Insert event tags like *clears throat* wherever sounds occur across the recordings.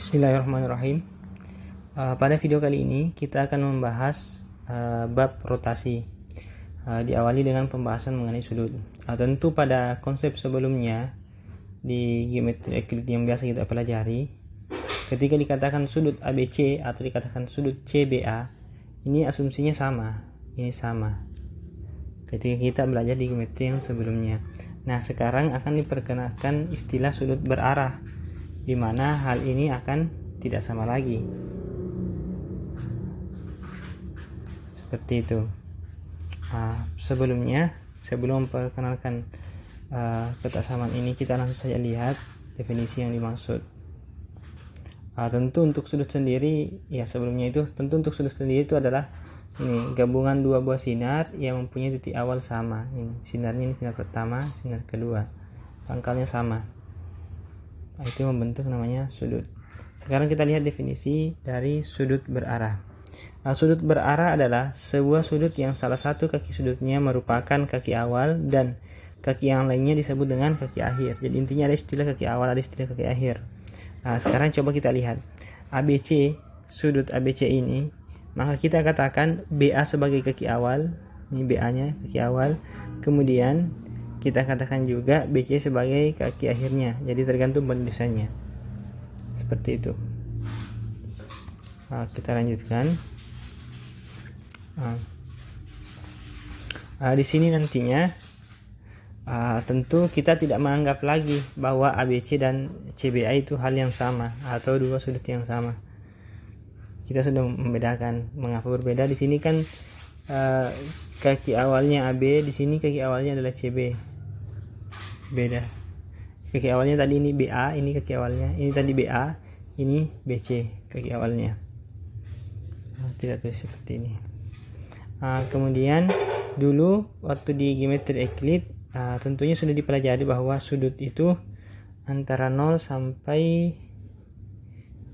Bismillahirrahmanirrahim. Uh, pada video kali ini kita akan membahas uh, bab rotasi. Uh, diawali dengan pembahasan mengenai sudut. Uh, tentu pada konsep sebelumnya di geometri Euclid yang biasa kita pelajari, ketika dikatakan sudut ABC atau dikatakan sudut CBA, ini asumsinya sama. Ini sama. Ketika kita belajar di geometri yang sebelumnya. Nah, sekarang akan diperkenalkan istilah sudut berarah di mana hal ini akan tidak sama lagi. Seperti itu. Nah, sebelumnya, sebelum memperkenalkan uh, ini, kita langsung saja lihat definisi yang dimaksud. Uh, tentu untuk sudut sendiri, ya sebelumnya itu tentu untuk sudut sendiri itu adalah ini gabungan dua buah sinar yang mempunyai titik awal sama. Ini sinarnya ini sinar pertama, sinar kedua, pangkalnya sama. Ah, itu membentuk namanya sudut. Sekarang kita lihat definisi dari sudut berarah. Nah, sudut berarah adalah sebuah sudut yang salah satu kaki sudutnya merupakan kaki awal dan kaki yang lainnya disebut dengan kaki akhir. Jadi intinya ada istilah kaki awal, ada istilah kaki akhir. Nah, sekarang coba kita lihat ABC sudut ABC ini, maka kita katakan BA sebagai kaki awal, ini BA-nya kaki awal. Kemudian kita katakan juga BC sebagai kaki akhirnya, jadi tergantung penulisannya. Seperti itu. Nah, kita lanjutkan. nah di sini nantinya Uh, tentu kita tidak menganggap lagi bahwa ABC dan CBA itu hal yang sama atau dua sudut yang sama. Kita sudah membedakan mengapa berbeda. Di sini kan uh, kaki awalnya AB, di sini kaki awalnya adalah CB beda kaki awalnya tadi ini BA ini kaki awalnya ini tadi BA ini BC kaki awalnya nah, tidak tulis seperti ini nah, kemudian dulu waktu di geometri Euclid nah, tentunya sudah dipelajari bahwa sudut itu antara 0 sampai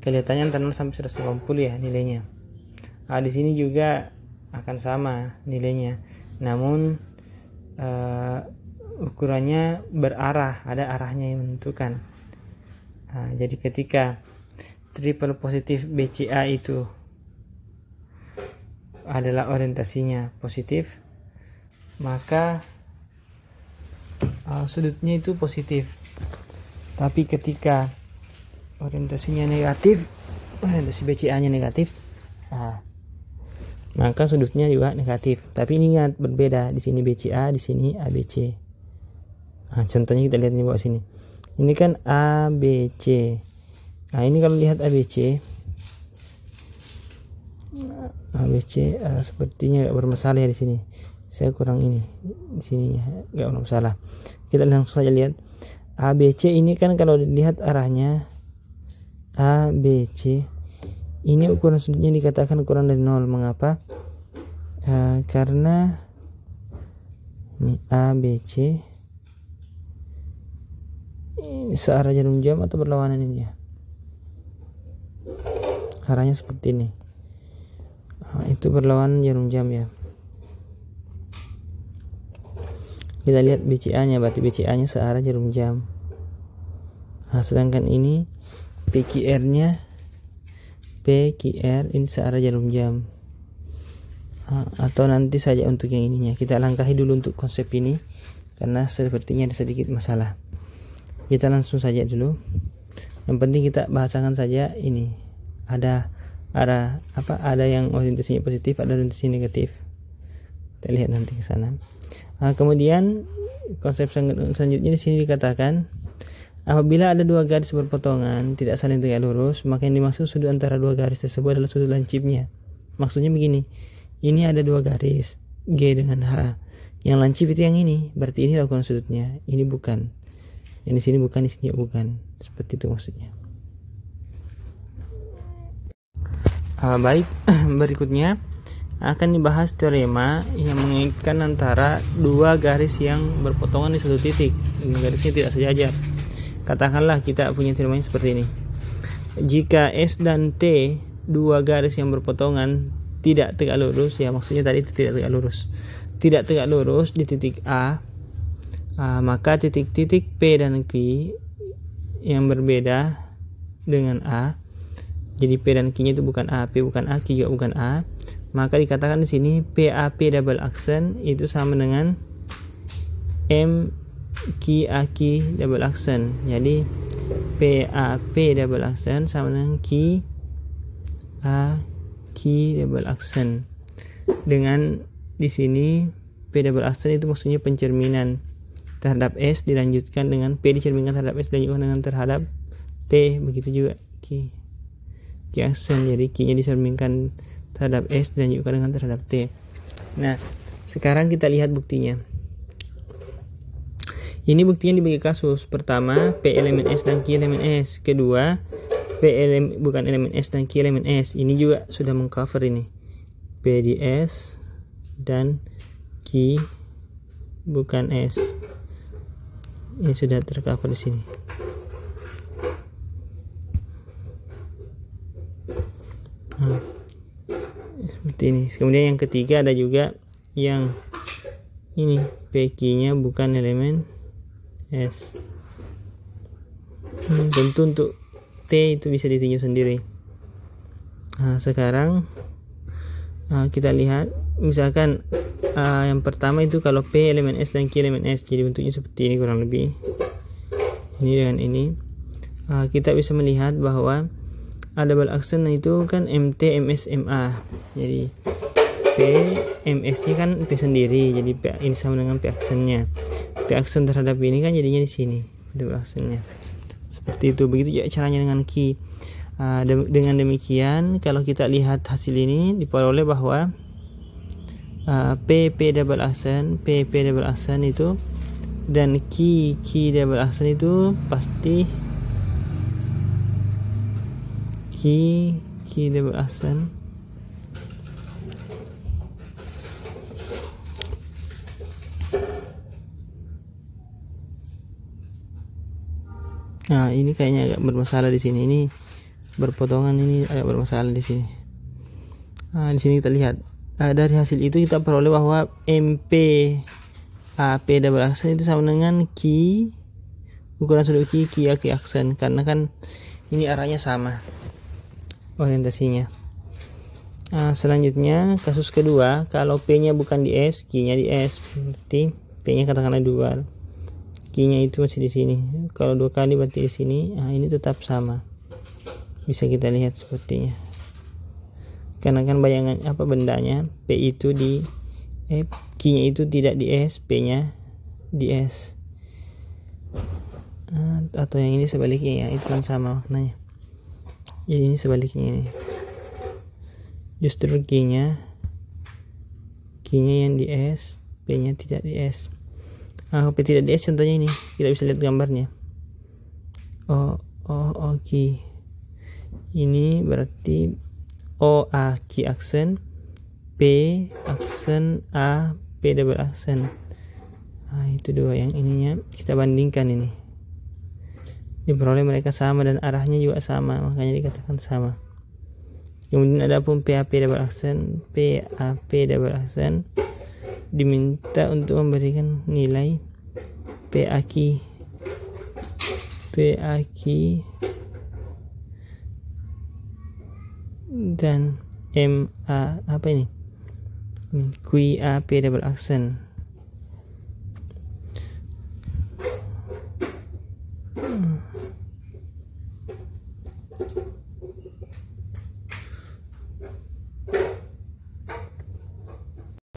kelihatannya antara 0 sampai 180 ya nilainya nah, di sini juga akan sama nilainya namun eh, ukurannya berarah, ada arahnya yang menentukan. Nah, jadi ketika triple positif BCA itu adalah orientasinya positif, maka uh, sudutnya itu positif. Tapi ketika orientasinya negatif, orientasi BCA-nya negatif, nah, maka sudutnya juga negatif. Tapi ini ingat berbeda, di sini BCA, di sini ABC nah, contohnya kita lihat di bawah sini ini kan ABC nah ini kalau lihat ABC ABC uh, sepertinya agak bermasalah ya di sini saya kurang ini di sini ya, gak bermasalah kita langsung saja lihat ABC ini kan kalau dilihat arahnya ABC ini ukuran sudutnya dikatakan kurang dari nol mengapa uh, karena ini ABC searah jarum jam atau berlawanan ini ya arahnya seperti ini nah, itu berlawanan jarum jam ya kita lihat BCA nya berarti BCA nya searah jarum jam nah, sedangkan ini PQR nya PQR ini searah jarum jam nah, atau nanti saja untuk yang ininya kita langkahi dulu untuk konsep ini karena sepertinya ada sedikit masalah kita langsung saja dulu yang penting kita bahasakan saja ini ada arah apa ada yang orientasinya positif ada orientasi negatif kita lihat nanti ke sana nah, kemudian konsep selanjutnya di sini dikatakan Apabila ada dua garis berpotongan tidak saling tegak lurus, maka yang dimaksud sudut antara dua garis tersebut adalah sudut lancipnya. Maksudnya begini, ini ada dua garis, G dengan H. Yang lancip itu yang ini, berarti ini lakukan sudutnya, ini bukan yang di sini bukan di sini bukan seperti itu maksudnya uh, baik *clears throat* berikutnya akan dibahas teorema yang mengaitkan antara dua garis yang berpotongan di satu titik garisnya tidak sejajar katakanlah kita punya teoremanya seperti ini jika S dan T dua garis yang berpotongan tidak tegak lurus ya maksudnya tadi itu tidak tegak lurus tidak tegak lurus di titik A uh, maka titik-titik P dan Q yang berbeda dengan A jadi P dan Q-nya itu bukan A, P bukan A, Q juga bukan A maka dikatakan di sini PAP double accent itu sama dengan M Q A Q double accent. jadi PAP double accent sama dengan Q A Q double accent. dengan di sini P double accent itu maksudnya pencerminan terhadap S dilanjutkan dengan P dicerminkan terhadap S dan juga dengan terhadap T begitu juga Q Q aksen jadi Q nya dicerminkan terhadap S dan juga dengan terhadap T nah sekarang kita lihat buktinya ini buktinya dibagi kasus pertama P elemen S dan Q elemen S kedua P elemen bukan elemen S dan Q elemen S ini juga sudah mengcover ini P di S dan Q bukan S ini ya, sudah tercover di sini nah, seperti ini kemudian yang ketiga ada juga yang ini PK bukan elemen S hmm, tentu untuk T itu bisa ditinjau sendiri nah sekarang Nah, kita lihat misalkan uh, yang pertama itu kalau P elemen S dan Q elemen S jadi bentuknya seperti ini kurang lebih ini dengan ini uh, kita bisa melihat bahwa ada double action nah, itu kan MT MS MA jadi P MS ini kan P sendiri jadi P ini sama dengan P actionnya P action terhadap ini kan jadinya di sini double actionnya seperti itu begitu ya caranya dengan Q Ah, dengan demikian kalau kita lihat hasil ini diperoleh bahwa uh, ah, PP double action PP double action itu dan Q Q double action itu pasti Q Q double action Nah, ini kayaknya agak bermasalah di sini. Ini berpotongan ini ada eh, bermasalah di sini nah, di sini kita lihat nah, dari hasil itu kita peroleh bahwa MP AP double aksen itu sama dengan Q ukuran sudut Q Q aksen karena kan ini arahnya sama orientasinya nah, selanjutnya kasus kedua kalau P nya bukan di S Q nya di S berarti P nya katakanlah dua Q nya itu masih di sini kalau dua kali berarti di sini nah, ini tetap sama bisa kita lihat sepertinya karena kan bayangan apa bendanya P itu di eh, Q nya itu tidak di S P nya di S ah, atau yang ini sebaliknya ya itu kan sama maknanya jadi ini sebaliknya ini justru Q nya Q nya yang di S P nya tidak di S ah P tidak di S contohnya ini kita bisa lihat gambarnya oh oh oke oh, okay ini berarti O A key aksen P aksen A P double aksen nah, itu dua yang ininya kita bandingkan ini diperoleh mereka sama dan arahnya juga sama makanya dikatakan sama kemudian ada pun p a p double aksen p a p double aksen diminta untuk memberikan nilai p p a a Q dan M A apa ini? Q hmm, A P double accent